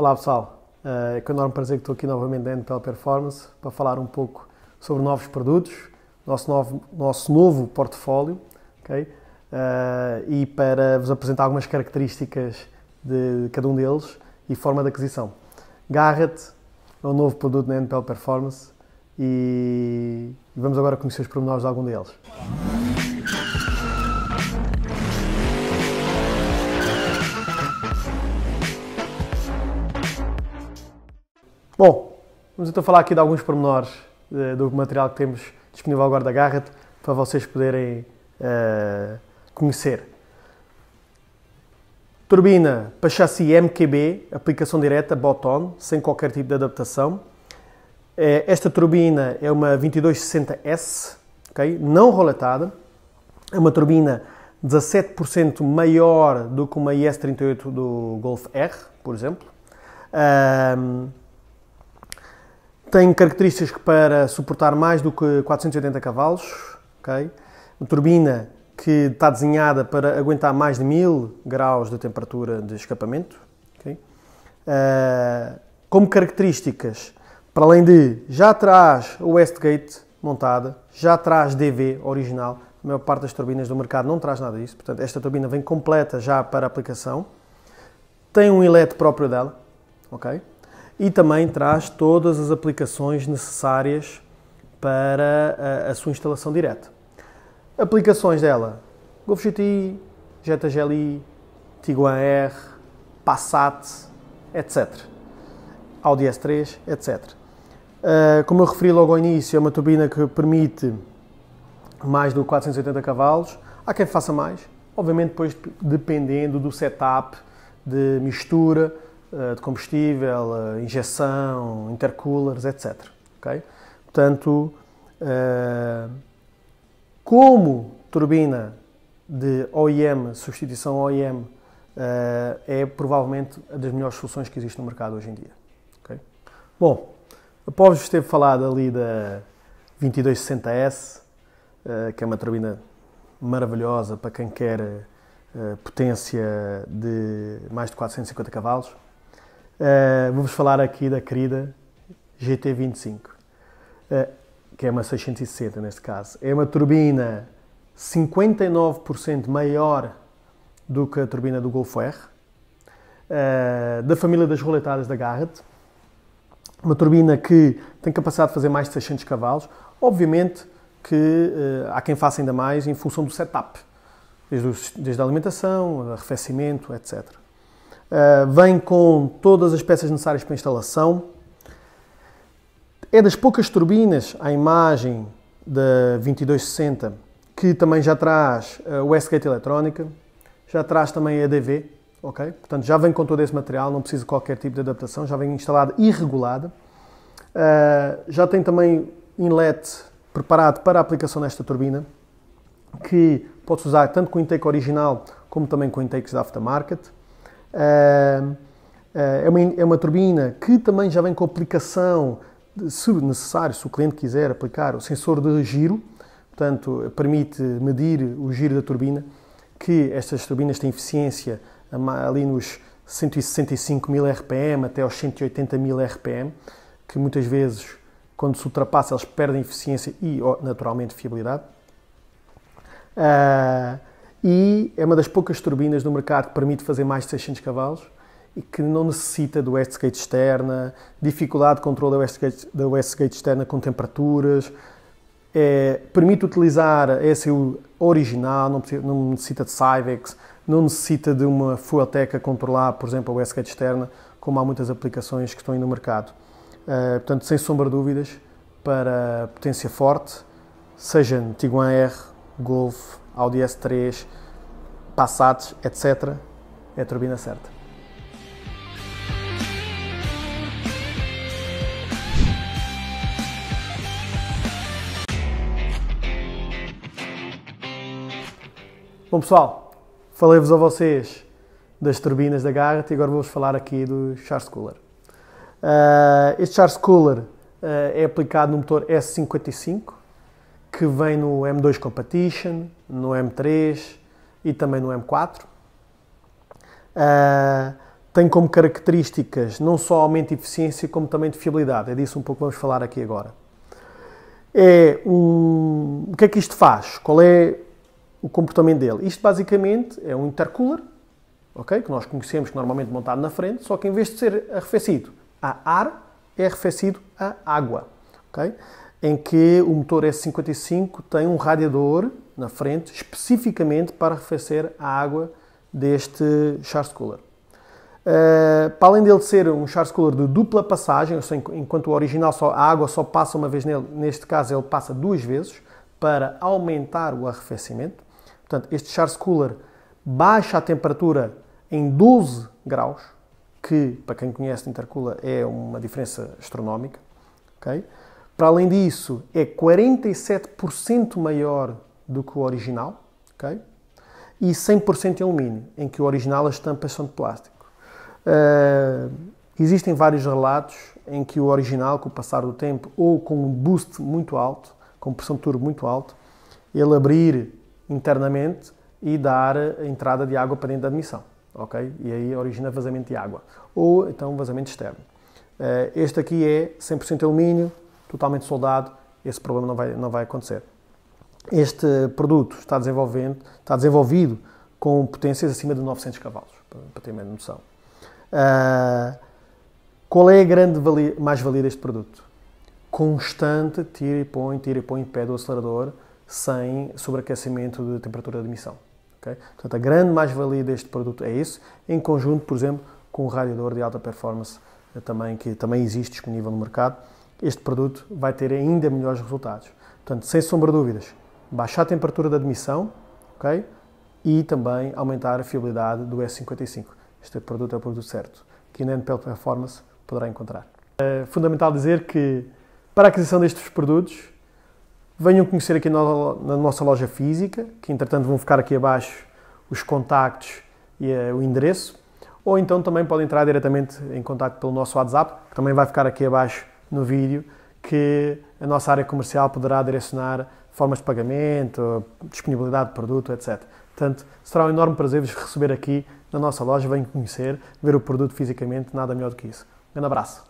Olá pessoal, eh, é com enorme prazer que estou aqui novamente da NPL Performance para falar um pouco sobre novos produtos, nosso novo, nosso novo portfólio okay? Eh, e para vos apresentar algumas características de cada um deles e forma de aquisição. Garrett é um novo produto da NPL Performance e vamos agora conhecer os pormenores de algum deles. Bom, vamos então falar aqui de alguns pormenores eh, do material que temos disponível agora da garra para vocês poderem uh, conhecer. Turbina para chassi MQB, aplicação direta, bottom, sem qualquer tipo de adaptação. Eh, esta turbina é uma 2260S, okay? não roletada. É uma turbina 17% maior do que uma IS-38 do Golf R, por exemplo. Tem características para suportar mais do que 480 cavalos, ok, uma turbina que está desenhada para aguentar mais de 1000 graus de temperatura de escapamento. ok, Uh, como características, para além de já traz o Westgate montada, já traz DV original, a maior parte das turbinas do mercado não traz nada disso, portanto esta turbina vem completa já para aplicação, tem um eletro próprio dela, ok? e também traz todas as aplicações necessárias para a, a sua instalação direta. Aplicações dela: GoFGTI, Jetta GLI, Tiguan R, Passat, etc. Audi S3, etc. Uh, como eu referi logo ao início, é uma turbina que permite mais de 480 cavalos. Há quem faça mais, obviamente depois dependendo do setup de mistura, eh, de combustível, eh, injeção, intercoolers, etc. Okay? Portanto, eh, como turbina de OEM, substituição OEM, é provavelmente a das melhores soluções que existe no mercado hoje em dia. Okay? Bom, após vos ter falado ali da 2260S, que é uma turbina maravilhosa para quem quer potência de mais de 450 cavalos, é, Vou-vos falar aqui da querida GT25, é, que é uma 660 neste caso. É uma turbina 59% maior do que a turbina do Golf R, é, da família das roletadas da Garrett. Uma turbina que tem capacidade de fazer mais de 600 cavalos. Obviamente que há quem faça ainda mais em função do setup, desde a alimentação, arrefecimento, etc. Eh, vem com todas as peças necessárias para instalação. É das poucas turbinas à imagem da 2260 que também já traz eh, o Westgate eletrónica, já traz também EDV, ok? Portanto, já vem com todo esse material, não precisa de qualquer tipo de adaptação, já vem instalada e regulada. Uh, já tem também inlet preparado para a aplicação nesta turbina, que pode-se usar tanto com intake original como também com intakes da aftermarket. É, é, é, uma, é uma turbina que também já vem com aplicação, se necessário, se o cliente quiser aplicar o sensor de giro, portanto, permite medir o giro da turbina, que estas turbinas têm eficiência ali nos 165 mil RPM até aos 180 mil RPM, que muitas vezes, quando se ultrapassa, elas perdem eficiência e, naturalmente, fiabilidade. Uh, e é uma das poucas turbinas do mercado que permite fazer mais de 600 cavalos e que não necessita do Westgate externa, dificuldade de controle da Westgate, da wastegate externa com temperaturas, é, permite utilizar a SU original, não, precisa, não, necessita de Cyvex, não necessita de uma Fuelteca a controlar, por exemplo, a Westgate externa, como há muitas aplicações que estão aí no mercado. É, portanto, sem sombra de dúvidas, para potência forte, seja no Tiguan R, Golf, Audi S3, Passats, etc., é a turbina certa. Bom pessoal, falei-vos a vocês das turbinas da Garrett e agora vou-vos falar aqui do Charles Cooler. Uh, este Charles Cooler uh, é aplicado no motor S55, que vem no M2 Competition, no M3 e também no M4. Uh, ah, tem como características não só aumento de eficiência, como também de fiabilidade. É disso um pouco que vamos falar aqui agora. É um, o que é que isto faz? Qual é o comportamento dele? Isto basicamente é um intercooler, okay? que nós conhecemos que normalmente montado na frente, só que em vez de ser arrefecido a ar, é arrefecido a água. Okay? em que o motor S55 tem um radiador na frente especificamente para arrefecer a água deste charge cooler. Uh, para além dele ser um charge cooler de dupla passagem, ou seja, enquanto o original só, a água só passa uma vez nele, neste caso ele passa duas vezes para aumentar o arrefecimento. Portanto, este charge cooler baixa a temperatura em 12 graus, que para quem conhece de intercooler é uma diferença astronómica. Okay? Para além disso, é 47% maior do que o original, ok? E 100% alumínio, em que o original as tampas são de plástico. Uh, existem vários relatos em que o original, com o passar do tempo, ou com um boost muito alto, com pressão de turbo muito alto, ele abrir internamente e dar a entrada de água para dentro da admissão, ok? E aí origina vazamento de água, ou então vazamento externo. Uh, este aqui é 100% alumínio, totalmente soldado, esse problema não vai, não vai acontecer. Este produto está, desenvolvendo, está desenvolvido com potências acima de 900 cavalos, para ter uma noção. Uh, qual é a grande mais-valia deste produto? Constante tira e põe, tira e põe pé do acelerador sem sobreaquecimento de temperatura de emissão. Okay? Portanto, a grande mais-valia deste produto é isso, em conjunto, por exemplo, com o radiador de alta performance eh, também, que também existe disponível no mercado este produto vai ter ainda melhores resultados. Portanto, sem sombra de dúvidas, baixar a temperatura da admissão okay? e também aumentar a fiabilidade do S55. Este produto é o produto certo, que na NPL Performance poderá encontrar. É fundamental dizer que, para a aquisição destes produtos, venham conhecer aqui na nossa loja física, que entretanto vão ficar aqui abaixo os contactos e eh, o endereço, ou então também podem entrar diretamente em contato pelo nosso WhatsApp, que também vai ficar aqui abaixo no vídeo que a nossa área comercial poderá direcionar formas de pagamento, disponibilidade de produto, etc. Portanto, será um enorme prazer vos receber aqui na nossa loja. Venham conhecer, ver o produto fisicamente, nada melhor do que isso. Um grande abraço.